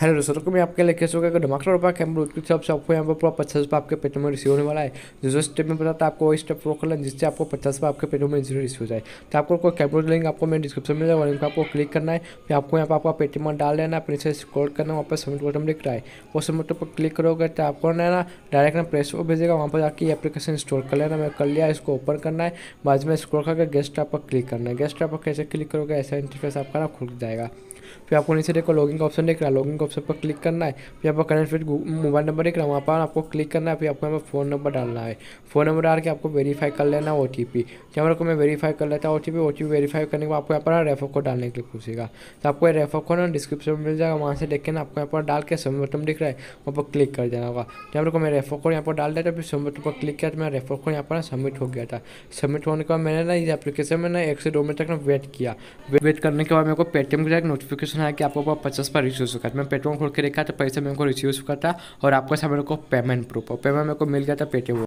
hello दोस्तों को तो मैं आपके लिए कैसे होगा अगर रुपया कैम ब्लूटूथ से आपको यहाँ पर पूरा पचास रुपये आपके पेटों में रिसीव होने वाला है जो जो स्टेप में बताता है आपको वही स्टेप फॉलो करना जिससे आपको पचास रुपये आपके पेटों में जीरो रिसीव हो जाए तो आपको कोई कैमरो लिंक आपको मैं डिस्क्रिप्शन में जाएगा लिंक आपको क्लिक करना है फिर आपको यहाँ पर आपका पेटीएम डाल देना अपने से स्क्रॉल करना वहाँ पर सबमिट बटन लिख रहा है वो सबमिट पर क्लिक करोगे तो आपको ना ना डायरेक्ट ना प्रेस भेजेगा वहाँ पर जाकर एप्लीकेशन इंस्टॉल कर लेना मैं कर लिया इसको ओपन करना है बाद में स्क्रोल करके गेस्ट आप पर क्लिक करना है गेस्ट आप कैसे क्लिक करोगे ऐसा इंटरफेस आपका ना खुल जाएगा फिर आपको नीचे देखो लॉगिंग का ऑप्शन देख रहा है लॉगिंग ऑप्शन पर क्लिक करना है फिर आपका करंट फिट मोबाइल नंबर देख रहा है वहाँ पर आपको क्लिक करना है फिर आपको यहाँ फ़ोन नंबर डालना है फ़ोन नंबर डाल के आपको वेरीफाई कर लेना है ओ टी पी यहाँ को मैं वेरीफाई कर लेता हूँ ओ टी वेरीफाई करने के बाद आपको यहाँ पर रेफर कोड डालने के लिए पूछेगा तो आपको रेफर कोड ना डिस्क्रिप्शन में मिल जाएगा वहाँ से देख के ना आपको यहाँ पर डाल के सबमिट बटन दिख रहा है वहाँ पर क्लिक कर देना होगा यहाँ को मैं रेफर कोड यहाँ पर डाल देता फिर सबमिट पर क्लिक किया तो मेरा रेफर कोड यहाँ पर सबमिट हो गया था सबमिट होने के बाद मैंने ना इस एप्लीकेशन में ना एक से दो मिनट तक ना वेट किया वेट करने के बाद मेरे को पेटीएम का एक नोटिफिकेशन आया कि आपको पचास पर रिसीव हो चुका है तो मैं पेटीएम खोल के रखा तो पैसे मेरे को रिसीव हुआ था और आपका सामने को पेमेंट प्रूफ और पेमेंट मेरे को मिल गया था पेटीएम